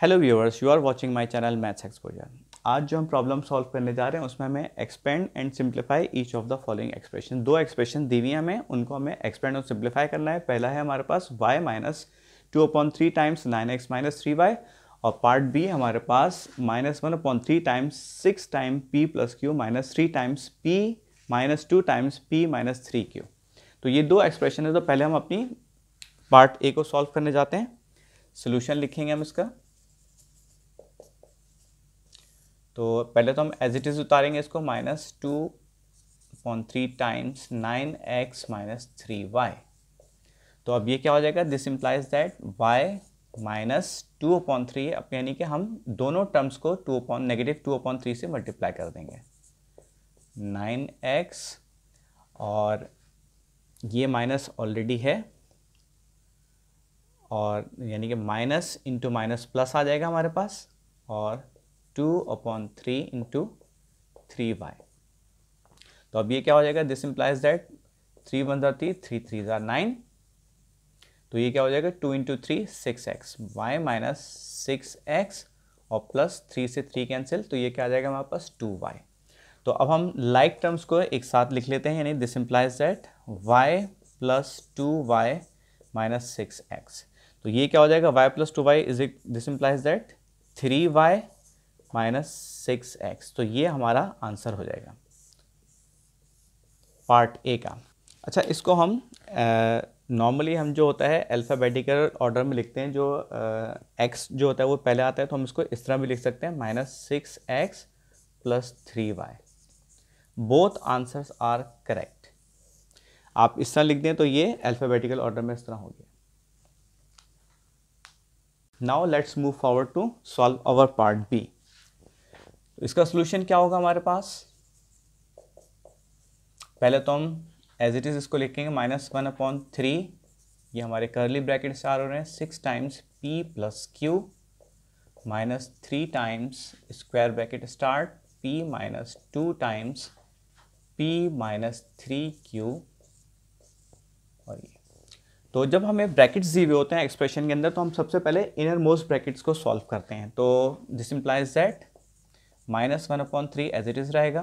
hello viewers you are watching my channel maths exposure आज जो हम प्रॉब्लम सॉल्व करने जा रहे हैं उसमें हमें expand and simplify each of the following expression दो एक्सप्रेशन दीवियाँ में हमें उनको हमें एक्सपेंड और सिंप्लीफाई करना है पहला है हमारे पास y minus two upon three times nine x minus three y और पार्ट बी हमारे पास minus one upon three times six time p plus q minus three times p minus two times p minus three q तो ये दो expression है तो पहले हम अपनी पार्ट ए को सॉल्व करने जाते हैं सोल्यूशन लिखेंगे हम इसका तो पहले तो हम एज इट इज़ उतारेंगे इसको minus two upon three times nine x minus three y तो अब ये क्या हो जाएगा this implies that y minus two upon three अब यानी कि हम दोनों टर्म्स को two upon negative two upon three से मल्टीप्लाई कर देंगे नाइन एक्स और ये माइनस ऑलरेडी है और यानी कि माइनस इंटू माइनस प्लस आ जाएगा हमारे पास और two upon three into three y तो अब ये क्या हो जाएगा this implies that three one ज़ार थ्री थ्री थ्री ज़ार नाइन तो ये क्या हो जाएगा two into three six x y minus six x और प्लस थ्री से थ्री कैंसिल तो ये क्या आ जाएगा हमारे पास टू वाई तो अब हम लाइक like टर्म्स को एक साथ लिख लेते हैं यानी this implies that y plus two y minus six x तो ये क्या हो जाएगा y plus two y is it this implies that three y minus six x तो ये हमारा आंसर हो जाएगा पार्ट ए का अच्छा इसको हम नॉर्मली हम जो होता है अल्फ़ाबेटिकल ऑर्डर में लिखते हैं जो एक्स जो होता है वो पहले आता है तो हम इसको इस तरह भी लिख सकते हैं minus six x plus three y both answers are correct आप इस तरह लिख दें तो ये अल्फ़ाबेटिकल ऑर्डर में इस तरह हो गया now let's move forward to solve our part B इसका सोल्यूशन क्या होगा हमारे पास पहले तो हम एज इट इज़ इसको लिखेंगे माइनस वन अपॉन थ्री ये हमारे करली ब्रैकेट से आ रहे हैं six times p plus q minus three times square bracket start p minus two times p minus three q और ये तो जब हमें ब्रैकेट्स दिए हुए होते हैं एक्सप्रेशन के अंदर तो हम सबसे पहले इनर मोस्ट ब्रैकेट्स को सॉल्व करते हैं तो this implies that minus one upon three as it is रहेगा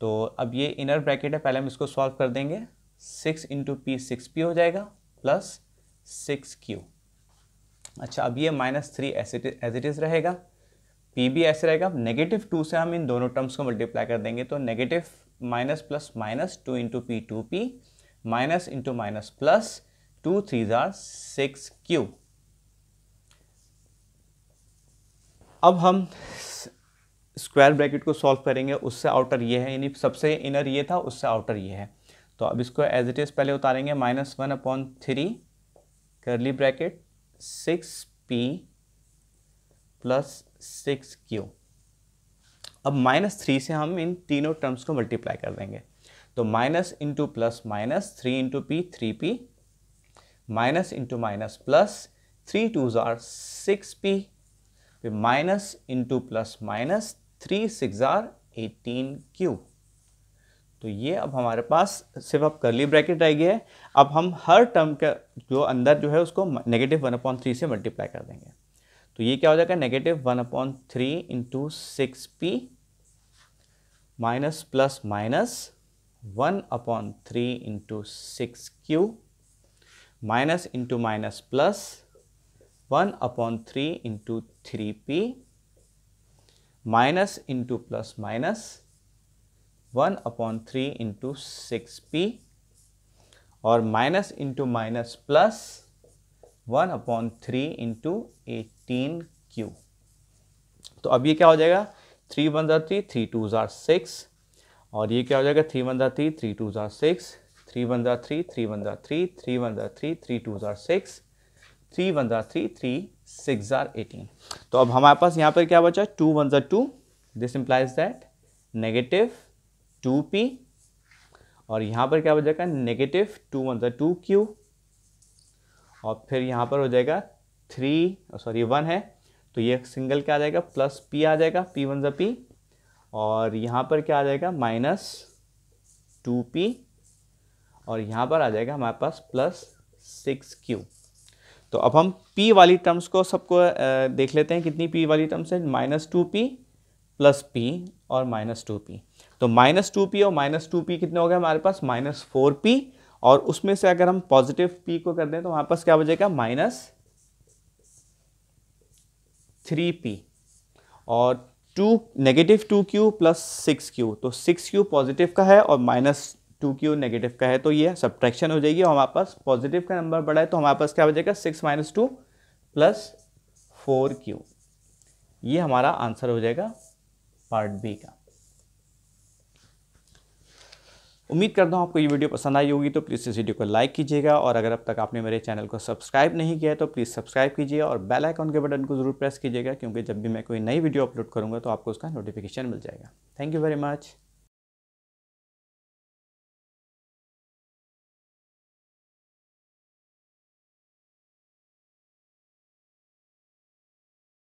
तो अब ये इनर ब्रैकेट है पहले हम इसको सॉल्व कर देंगे six into p six p हो जाएगा प्लस सिक्स क्यू अच्छा अब ये minus three as it is रहेगा पी भी ऐसे रहेगा नेगेटिव टू से हम इन दोनों टर्म्स को मल्टीप्लाई कर देंगे तो negative minus plus minus two into p two p minus into minus plus two three ज़ार सिक्स क्यू अब हम स्क्वायर ब्रैकेट को सॉल्व करेंगे उससे आउटर ये है यानी सबसे इनर ये था उससे आउटर ये है तो अब इसको एज इट इज़ पहले उतारेंगे minus one upon three curly bracket six p plus six q अब माइनस थ्री से हम इन तीनों टर्म्स को मल्टीप्लाई कर देंगे तो minus into plus minus three into p three p minus into minus plus three two ज़ार six p minus into plus minus three six are eighteen q तो ये अब हमारे पास सिर्फ अब करली ब्रैकेट रह गया है अब हम हर टर्म का जो अंदर जो है उसको नेगेटिव वन अपॉइंट थ्री से मल्टीप्लाई कर देंगे तो ये क्या हो जाएगा negative one upon three into six p minus plus minus one upon three into six q minus into minus plus one upon three into three p minus into plus minus one upon three into six p और minus into minus plus one upon three into eighteen q तो अब ये क्या हो जाएगा three one ज़ार three three two ज़ार six और ये क्या हो जाएगा थ्री वन ज़ार थ्री थ्री टू ज़ार सिक्स थ्री वन ज़ार थ्री थ्री वन ज़ार थ्री थ्री वन ज़ार थ्री थ्री टू ज़ार सिक्स थ्री वन जार थ्री थ्री सिक्स ज़ार एटीन तो अब हमारे पास यहाँ पर क्या बचा टू वन जार two this implies that negative two p और यहाँ पर क्या हो जाएगा नेगेटिव टू वन जार टू क्यू और फिर यहाँ पर हो जाएगा थ्री सॉरी वन है तो ये सिंगल क्या आ जाएगा प्लस पी आ जाएगा पी वन ज़ा पी और यहाँ पर क्या आ जाएगा माइनस टू पी और यहाँ पर आ जाएगा हमारे पास प्लस सिक्स क्यू तो अब हम p वाली टर्म्स को सबको देख लेते हैं कितनी p वाली टर्म्स है minus two p plus p और माइनस टू पी तो माइनस टू पी और माइनस टू पी कितने हो गए हमारे पास माइनस फोर पी और उसमें से अगर हम पॉजिटिव पी को कर दें तो हमारे पास क्या हो जाएगा माइनस थ्री पी और two negative two q plus six q तो सिक्स क्यू पॉजिटिव का है और माइनस टू क्यू नेगेटिव का है तो ये सब्ट्रैक्शन हो जाएगी और हमारे पास पॉजिटिव का नंबर बड़ा है तो हमारे पास क्या हो जाएगा six minus two plus four q ये हमारा आंसर हो जाएगा पार्ट बी का उम्मीद करता हूँ आपको ये वीडियो पसंद आई होगी तो प्लीज़ इस वीडियो को लाइक कीजिएगा और अगर अब तक आपने मेरे चैनल को सब्सक्राइब नहीं किया है तो प्लीज़ सब्सक्राइब कीजिए और बेल आइकॉन के बटन को ज़रूर प्रेस कीजिएगा क्योंकि जब भी मैं कोई नई वीडियो अपलोड करूँगा तो आपको उसका नोटिफिकेशन मिल जाएगा थैंक यू वेरी मच